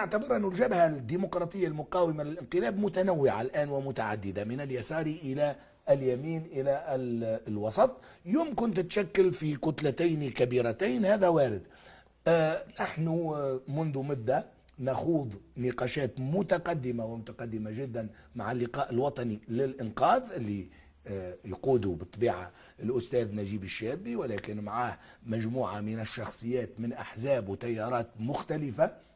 أعتبر أن الجبهة الديمقراطية المقاومة للانقلاب متنوعة الآن ومتعددة من اليسار إلى اليمين إلى الوسط يمكن تتشكل في كتلتين كبيرتين هذا وارد آه نحن آه، منذ مدة نخوض نقاشات متقدمة ومتقدمة جدا مع اللقاء الوطني للإنقاذ اللي آه، يقوده بالطبيعة الأستاذ نجيب الشابي ولكن معاه مجموعة من الشخصيات من أحزاب وتيارات مختلفة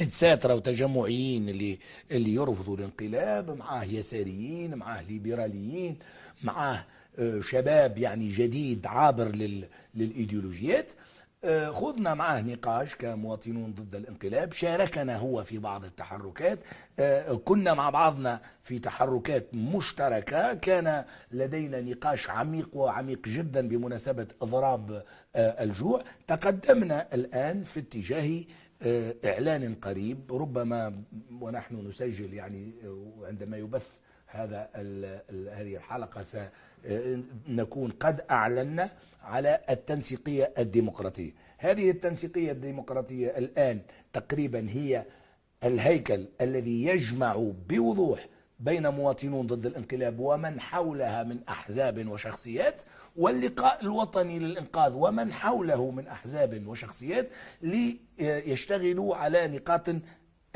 الساترة وتجمعيين اللي اللي يرفضوا الانقلاب معاه يساريين معاه ليبراليين معاه آه، شباب يعني جديد عابر لل للايديولوجيات آه، خذنا معه نقاش كمواطنون ضد الانقلاب شاركنا هو في بعض التحركات آه، كنا مع بعضنا في تحركات مشتركة كان لدينا نقاش عميق وعميق جدا بمناسبة اضراب الجوع تقدمنا الآن في اتجاه آه، إعلان قريب ربما ونحن نسجل يعني آه، عندما يبث هذا هذه الحلقة سنكون آه، قد أعلنا على التنسيقية الديمقراطية هذه التنسيقية الديمقراطية الآن تقريبا هي الهيكل الذي يجمع بوضوح بين مواطنون ضد الانقلاب ومن حولها من احزاب وشخصيات واللقاء الوطني للانقاذ ومن حوله من احزاب وشخصيات ليشتغلوا على نقاط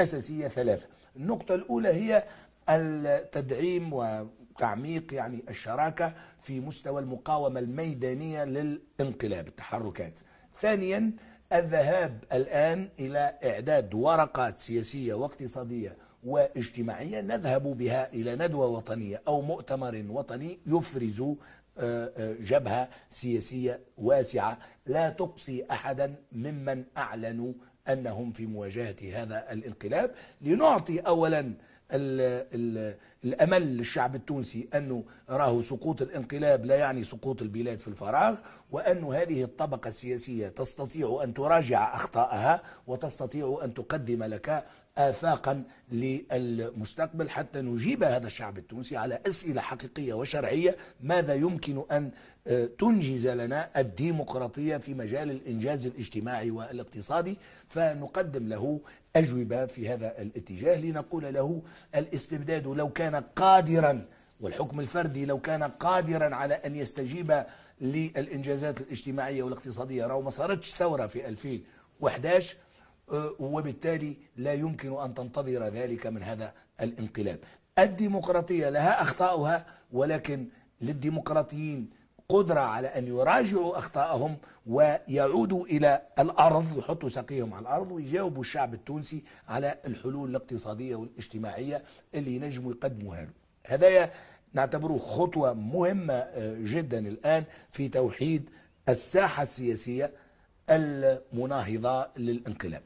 اساسيه ثلاثه. النقطه الاولى هي التدعيم وتعميق يعني الشراكه في مستوى المقاومه الميدانيه للانقلاب التحركات. ثانيا الذهاب الان الى اعداد ورقات سياسيه واقتصاديه واجتماعية نذهب بها إلى ندوة وطنية أو مؤتمر وطني يفرز آه، آه، جبهة سياسية واسعة لا تقصي أحدا ممن أعلنوا أنهم في مواجهة هذا الانقلاب لنعطي أولا الـ الـ الامل للشعب التونسي انه راه سقوط الانقلاب لا يعني سقوط البلاد في الفراغ وان هذه الطبقه السياسيه تستطيع ان تراجع اخطائها وتستطيع ان تقدم لك آفاقا للمستقبل حتى نجيب هذا الشعب التونسي على أسئلة حقيقية وشرعية ماذا يمكن أن آه، تنجز لنا الديمقراطية في مجال الإنجاز الاجتماعي والاقتصادي فنقدم له أجوبة في هذا الاتجاه لنقول له الاستبداد لو كان قادرا والحكم الفردي لو كان قادرا على أن يستجيب للإنجازات الاجتماعية والاقتصادية رغم ما صارتش ثورة في 2011 آه، وبالتالي لا يمكن أن تنتظر ذلك من هذا الانقلاب الديمقراطية لها أخطاؤها ولكن للديمقراطيين قدرة على أن يراجعوا أخطاءهم ويعودوا إلى الأرض يحطوا ساقيهم على الأرض ويجاوبوا الشعب التونسي على الحلول الاقتصادية والاجتماعية اللي ينجموا يقدموها له هذايا نعتبره خطوة مهمة آه، جدا الآن في توحيد الساحة السياسية المناهضة للانقلاب